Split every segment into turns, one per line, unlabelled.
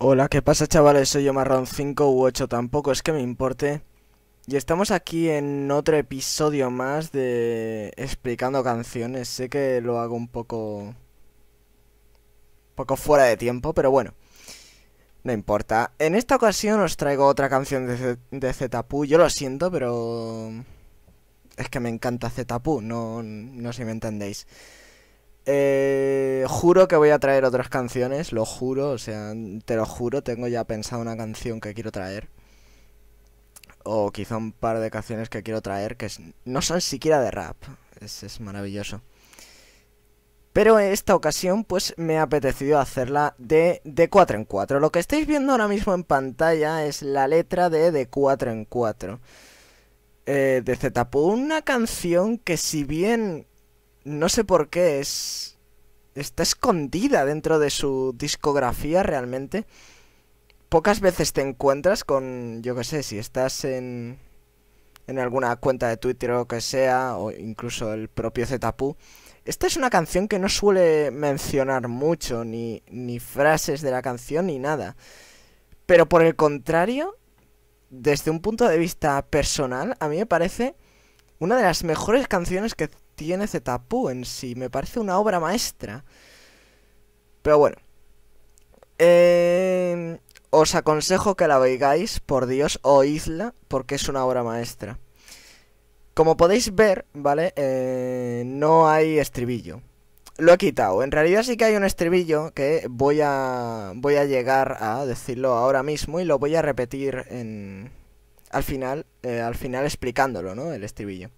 Hola, ¿qué pasa chavales? Soy yo Marrón 5 u 8, tampoco es que me importe. Y estamos aquí en otro episodio más de explicando canciones. Sé que lo hago un poco... poco fuera de tiempo, pero bueno. No importa. En esta ocasión os traigo otra canción de, Z de Yo lo siento, pero... Es que me encanta Zetapu, no, no sé si me entendéis. Eh, juro que voy a traer otras canciones, lo juro, o sea, te lo juro, tengo ya pensado una canción que quiero traer. O quizá un par de canciones que quiero traer que no son siquiera de rap. Es, maravilloso. Pero en esta ocasión pues me ha apetecido hacerla de, de 4 en 4. Lo que estáis viendo ahora mismo en pantalla es la letra de de 4 en 4. Eh, de Z una canción que si bien no sé por qué, es... Está escondida dentro de su discografía realmente. Pocas veces te encuentras con, yo qué sé, si estás en, en alguna cuenta de Twitter o lo que sea, o incluso el propio Zetapu. Esta es una canción que no suele mencionar mucho, ni, ni frases de la canción, ni nada. Pero por el contrario, desde un punto de vista personal, a mí me parece una de las mejores canciones que tiene Zetapu en sí. Me parece una obra maestra. Pero bueno. Em, os aconsejo que la oigáis, por Dios, o porque es una obra maestra. Como podéis ver, ¿vale? Eh, no hay estribillo. Lo he quitado. En realidad sí que hay un estribillo que voy a, voy a llegar a decirlo ahora mismo y lo voy a repetir en, al final, eh, al final explicándolo, ¿no? El estribillo.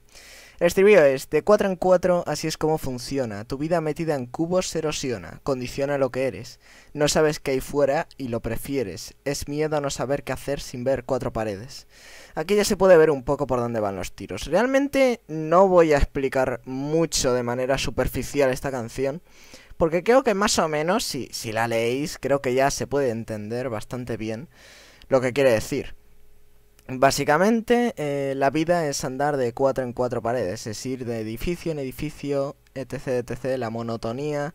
El estribillo es, de cuatro en cuatro así es como funciona, tu vida metida en cubos se erosiona, condiciona lo que eres, no sabes qué hay fuera y lo prefieres, es miedo a no saber qué hacer sin ver cuatro paredes. Aquí ya se puede ver un poco por dónde van los tiros. Realmente no voy a explicar mucho de manera superficial esta canción, porque creo que más o menos, si, si la leéis, creo que ya se puede entender bastante bien lo que quiere decir. Básicamente, eh, la vida es andar de cuatro en cuatro paredes, es ir de edificio en edificio, etc, etc, la monotonía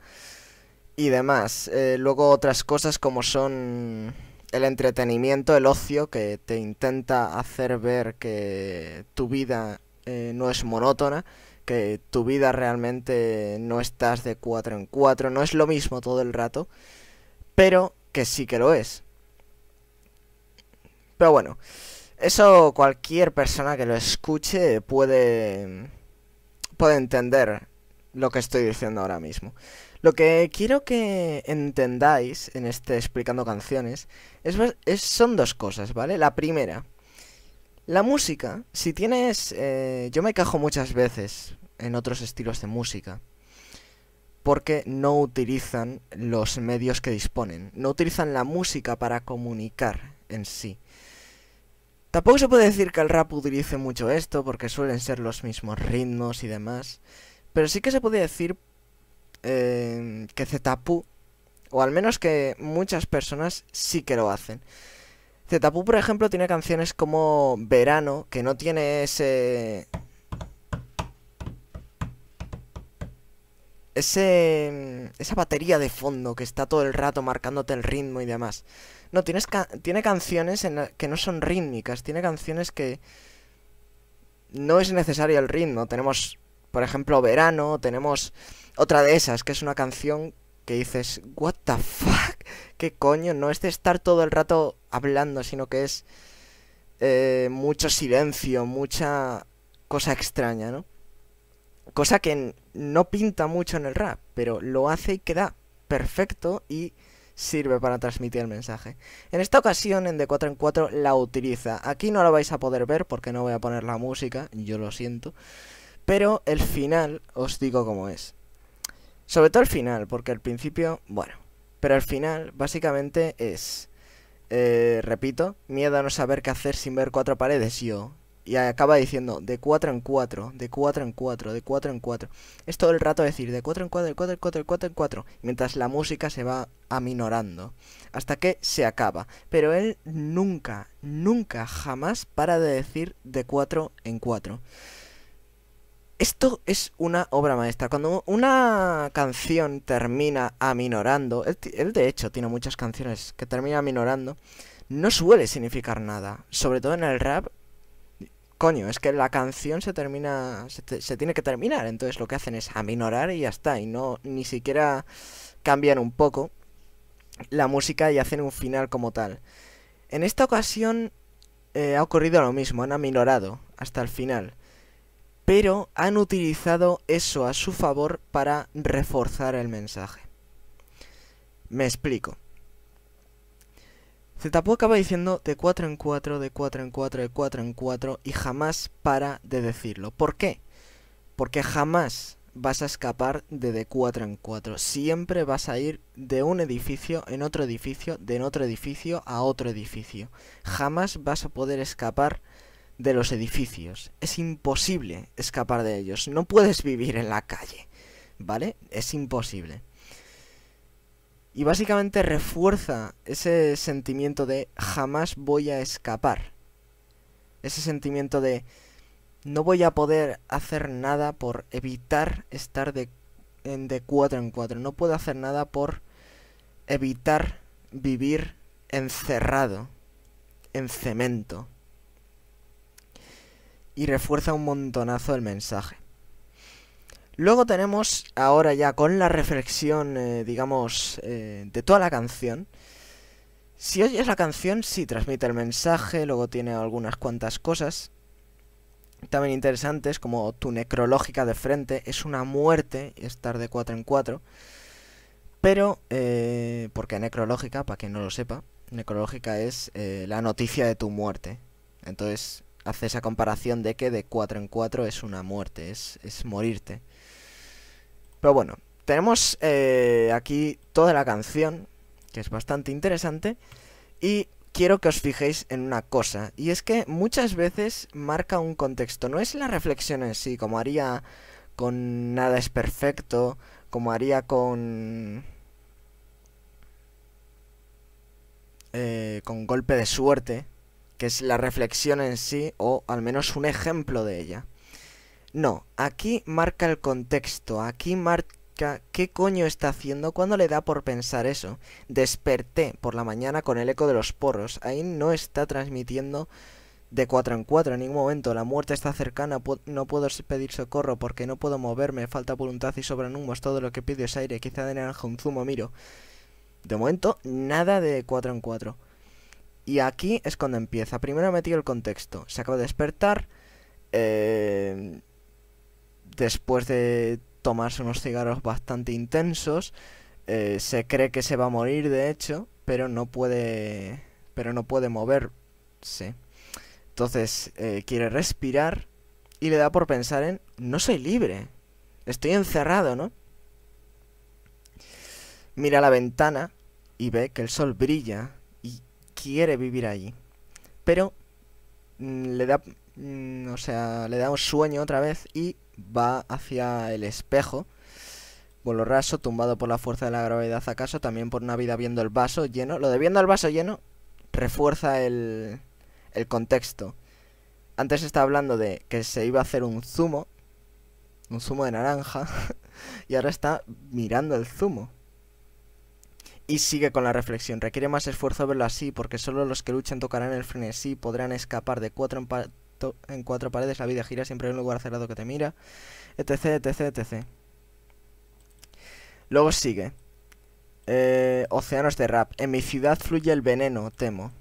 y demás. Eh, luego otras cosas como son el entretenimiento, el ocio, que te intenta hacer ver que tu vida eh, no es monótona, que tu vida realmente no estás de cuatro en cuatro, no es lo mismo todo el rato, pero que sí que lo es. Pero bueno. Eso cualquier persona que lo escuche puede, puede entender lo que estoy diciendo ahora mismo. Lo que quiero que entendáis en este explicando canciones es, son dos cosas, ¿vale? La primera, la música, si tienes... Eh, yo me cajo muchas veces en otros estilos de música porque no utilizan los medios que disponen, no utilizan la música para comunicar en sí. Tampoco se puede decir que el rap utilice mucho esto, porque suelen ser los mismos ritmos y demás. Pero sí que se puede decir eh, que Zetapu, o al menos que muchas personas sí que lo hacen. Zetapu, por ejemplo, tiene canciones como Verano, que no tiene ese ese, mm, esa batería de fondo que está todo el rato marcándote el ritmo y demás. No, tiene canciones que no son rítmicas, tiene canciones que no es necesario el ritmo. Tenemos, por ejemplo, Verano, tenemos otra de esas, que es una canción que dices, ¿What the fuck? ¿Qué coño? No es de estar todo el rato hablando, sino que es eh, mucho silencio, mucha cosa extraña, ¿no? Cosa que no pinta mucho en el rap, pero lo hace y queda perfecto y sirve para transmitir el mensaje. En esta ocasión en de 4 en 4 la utiliza. Aquí no la vais a poder ver porque no voy a poner la música, yo lo siento. Pero el final os digo cómo es. Sobre todo el final, porque al principio, bueno. Pero el final básicamente es, eh, repito, miedo a no saber qué hacer sin ver cuatro paredes. Yo, y acaba diciendo de 4 en 4, de 4 en 4, de 4 en 4. Es todo el rato decir de 4 en 4, de 4 en 4, de 4 en 4, mientras la música se va aminorando hasta que se acaba. Pero él nunca, nunca, jamás para de decir de 4 en 4. Esto es una obra maestra. Cuando una canción termina aminorando, él, de hecho tiene muchas canciones que termina aminorando, no suele significar nada. Sobre todo en el rap, coño, es que la canción se termina, se, tiene que terminar, entonces lo que hacen es aminorar y ya está, y no, ni siquiera cambian un poco la música y hacen un final como tal. En esta ocasión eh, ha ocurrido lo mismo, han aminorado hasta el final, pero han utilizado eso a su favor para reforzar el mensaje. Me explico. Zapu acaba diciendo de 4 en 4, de 4 en 4, de 4 en 4 y jamás para de decirlo. ¿Por qué? Porque jamás vas a escapar de de 4 en 4. Siempre vas a ir de un edificio en otro edificio, de en otro edificio a otro edificio. Jamás vas a poder escapar de los edificios. Es imposible escapar de ellos. No puedes vivir en la calle. ¿Vale? Es imposible. Y básicamente refuerza ese sentimiento de jamás voy a escapar. Ese sentimiento de no voy a poder hacer nada por evitar estar de, de cuatro en cuatro. No puedo hacer nada por evitar vivir encerrado en cemento. Y refuerza un montonazo el mensaje. Luego tenemos ahora ya con la reflexión, eh, digamos, eh, de toda la canción. Si oyes la canción, sí, transmite el mensaje, luego tiene algunas cuantas cosas también interesantes como tu necrológica de frente, es una muerte estar de 4 en 4, pero, eh, porque necrológica, para quien no lo sepa, necrológica es la noticia de tu muerte. Entonces, hace esa comparación de que de 4 en 4 es una muerte, es, es morirte. Pero bueno, tenemos eh, aquí toda la canción, que es bastante interesante, y quiero que os fijéis en una cosa, y es que muchas veces marca un contexto, no es la reflexión en sí, como haría con Nada es Perfecto, como haría con... Eh, con golpe de suerte, que es la reflexión en sí, o al menos un ejemplo de ella. No, aquí marca el contexto, aquí marca qué coño está haciendo cuando le da por pensar eso. Desperté por la mañana con el eco de los porros, ahí no está transmitiendo de cuatro en cuatro en ningún momento, la muerte está cercana, no puedo pedir socorro porque no puedo moverme, falta voluntad y sobran humos, todo lo que pido es aire, quizá de naranja un zumo miro. De momento, nada de cuatro en cuatro. Y aquí es cuando empieza. Primero he metido el contexto. Se acaba de despertar. Eh, después de tomarse unos cigarros bastante intensos. Eh, se cree que se va a morir, de hecho. Pero no puede. Pero no puede moverse. Entonces eh, quiere respirar. Y le da por pensar en. No soy libre. Estoy encerrado, ¿no? Mira la ventana y ve que el sol brilla quiere vivir allí. Pero mm, le da, mm, o sea, le da un sueño otra vez y va hacia el espejo. raso tumbado por la fuerza de la gravedad, acaso también por una vida viendo el vaso lleno. Lo de viendo el vaso lleno refuerza el, el contexto. Antes estaba hablando de que se iba a hacer un zumo, un zumo de naranja, y ahora está mirando el zumo. Y sigue con la reflexión. Requiere más esfuerzo verlo así, porque solo los que luchan tocarán el frenesí, podrán escapar de cuatro en, cuatro paredes, la vida gira, siempre en un lugar cerrado que te mira, etc, etc, etc. Luego sigue. Eh, océanos de rap. En mi ciudad fluye el veneno, temo.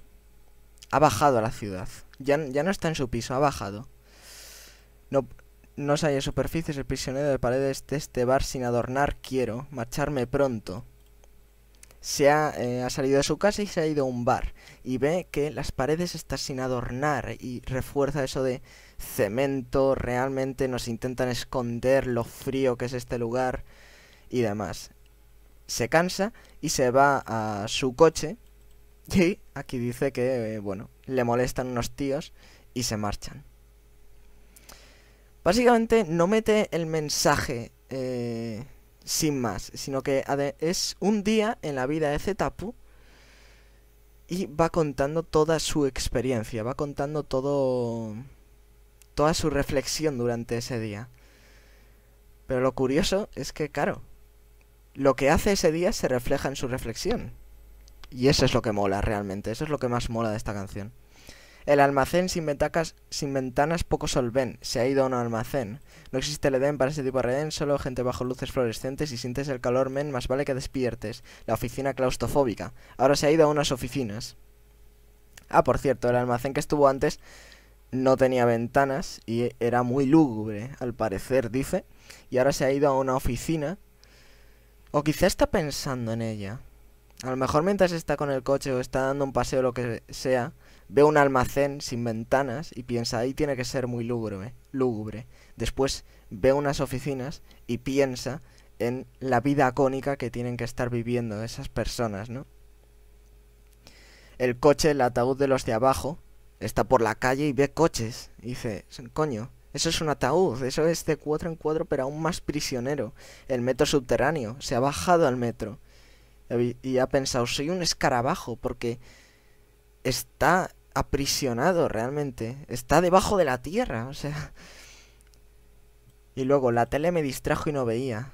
Ha bajado a la ciudad. Ya, ya no está en su piso, ha bajado. No, no se haya superficies, el prisionero de paredes de este bar sin adornar quiero. Marcharme pronto se eh, ha, salido de su casa y se ha ido a un bar y ve que las paredes están sin adornar y refuerza eso de cemento, realmente nos intentan esconder lo frío que es este lugar y demás. Se cansa y se va a su coche y aquí dice que, eh, bueno, le molestan unos tíos y se marchan. Básicamente no mete el mensaje eh, sin más, sino que es un día en la vida de Zetapu y va contando toda su experiencia, va contando todo toda su reflexión durante ese día. Pero lo curioso es que, claro, lo que hace ese día se refleja en su reflexión. Y eso es lo que mola realmente, eso es lo que más mola de esta canción. El almacén sin, ventacas, sin ventanas poco solven. Se ha ido a un almacén. No existe el edén para ese tipo de redén, solo gente bajo luces fluorescentes y sientes el calor, men, más vale que despiertes. La oficina claustrofóbica. Ahora se ha ido a unas oficinas. Ah, por cierto, el almacén que estuvo antes no tenía ventanas y era muy lúgubre, al parecer, dice. Y ahora se ha ido a una oficina. O quizá está pensando en ella. A lo mejor mientras está con el coche o está dando un paseo o lo que sea, ve un almacén sin ventanas y piensa, ahí tiene que ser muy lúgubre, lúgubre. Después ve unas oficinas y piensa en la vida cónica que tienen que estar viviendo esas personas, ¿no? El coche, el ataúd de los de abajo, está por la calle y ve coches. dice, coño, eso es un ataúd, eso es de cuatro en cuatro pero aún más prisionero. El metro subterráneo, se ha bajado al metro. Y ha pensado, soy un escarabajo porque está aprisionado realmente. Está debajo de la tierra, o sea... Y luego, la tele me distrajo y no veía.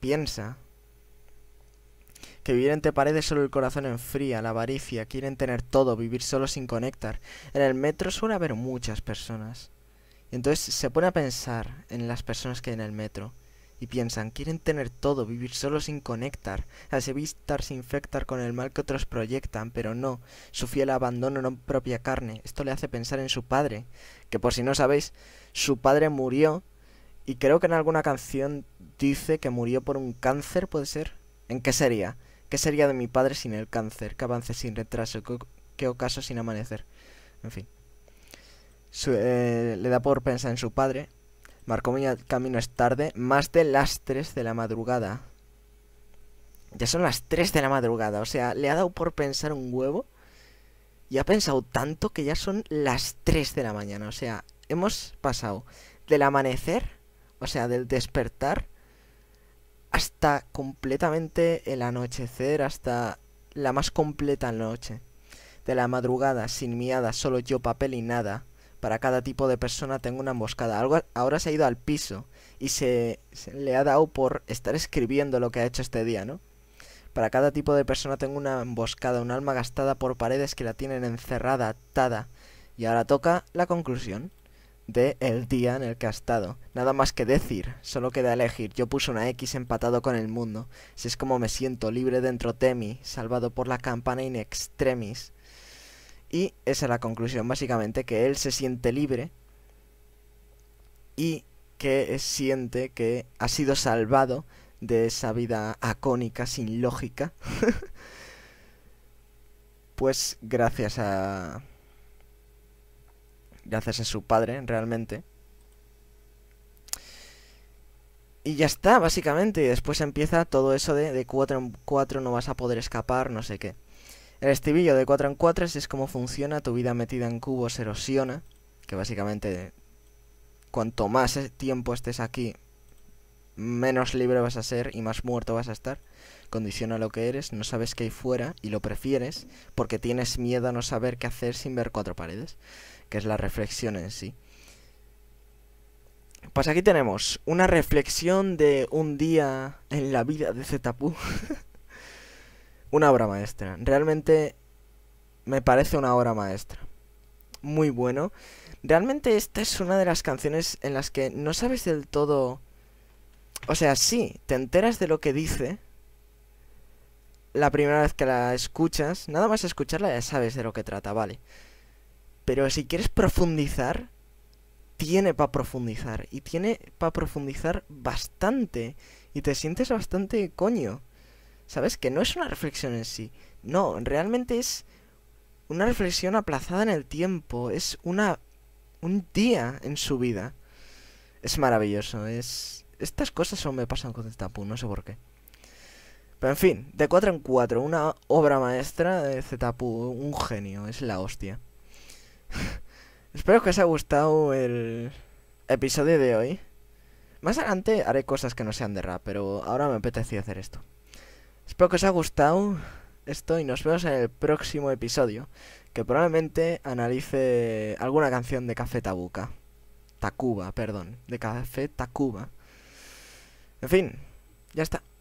Piensa. Que vivir entre paredes solo el corazón enfría, la avaricia, quieren tener todo, vivir solo sin conectar. En el metro suele haber muchas personas. entonces se pone a pensar en las personas que hay en el metro y piensan, quieren tener todo, vivir solo sin conectar, asevistar sin infectar con el mal que otros proyectan, pero no, su fiel abandono no propia carne, esto le hace pensar en su padre, que por si no sabéis, su padre murió, y creo que en alguna canción dice que murió por un cáncer, ¿puede ser? ¿En qué sería? ¿Qué sería de mi padre sin el cáncer? ¿Qué avance sin retraso? ¿Qué, ocaso sin amanecer? En fin. Eh, le da por pensar en su padre, Marcó mi camino es tarde, más de las 3 de la madrugada. Ya son las 3 de la madrugada, o sea, le ha dado por pensar un huevo. Y ha pensado tanto que ya son las 3 de la mañana, o sea, hemos pasado del amanecer, o sea, del despertar, hasta completamente el anochecer, hasta la más completa noche. De la madrugada, sin miada solo yo, papel y nada para cada tipo de persona tengo una emboscada. Algo, ahora se ha ido al piso y se, le ha dado por estar escribiendo lo que ha hecho este día, ¿no? Para cada tipo de persona tengo una emboscada, un alma gastada por paredes que la tienen encerrada, atada. Y ahora toca la conclusión de el día en el que ha estado. Nada más que decir, solo queda elegir. Yo puse una X empatado con el mundo. Si es como me siento, libre dentro temi salvado por la campana in extremis. Y esa es la conclusión, básicamente, que él se siente libre y que siente que ha sido salvado de esa vida acónica, sin lógica. pues gracias a... Gracias a su padre, realmente. Y ya está, básicamente. Y después empieza todo eso de, de 4 en 4 no vas a poder escapar, no sé qué. El estribillo de 4 en 4 es cómo funciona, tu vida metida en cubos erosiona, que básicamente cuanto más tiempo estés aquí, menos libre vas a ser y más muerto vas a estar. Condiciona lo que eres, no sabes qué hay fuera y lo prefieres porque tienes miedo a no saber qué hacer sin ver cuatro paredes, que es la reflexión en sí. Pues aquí tenemos una reflexión de un día en la vida de Zetapu. una obra maestra. Realmente me parece una obra maestra. Muy bueno. Realmente esta es una de las canciones en las que no sabes del todo... O sea, sí, te enteras de lo que dice. La primera vez que la escuchas, nada más escucharla ya sabes de lo que trata, vale. Pero si quieres profundizar, tiene para profundizar. Y tiene para profundizar bastante. Y te sientes bastante coño. ¿Sabes? Que no es una reflexión en sí. No, realmente es una reflexión aplazada en el tiempo. Es una un día en su vida. Es maravilloso. Es estas cosas solo me pasan con Zetapu, no sé por qué. Pero en fin, de 4 en 4, una obra maestra de Zetapu, un genio, es la hostia. Espero que os haya gustado el episodio de hoy. Más adelante haré cosas que no sean de rap, pero ahora me apetecía hacer esto. Espero que os haya gustado esto y nos vemos en el próximo episodio, que probablemente analice alguna canción de Café Tabuca. Tacuba, perdón, de Café Tacuba. En fin, ya está.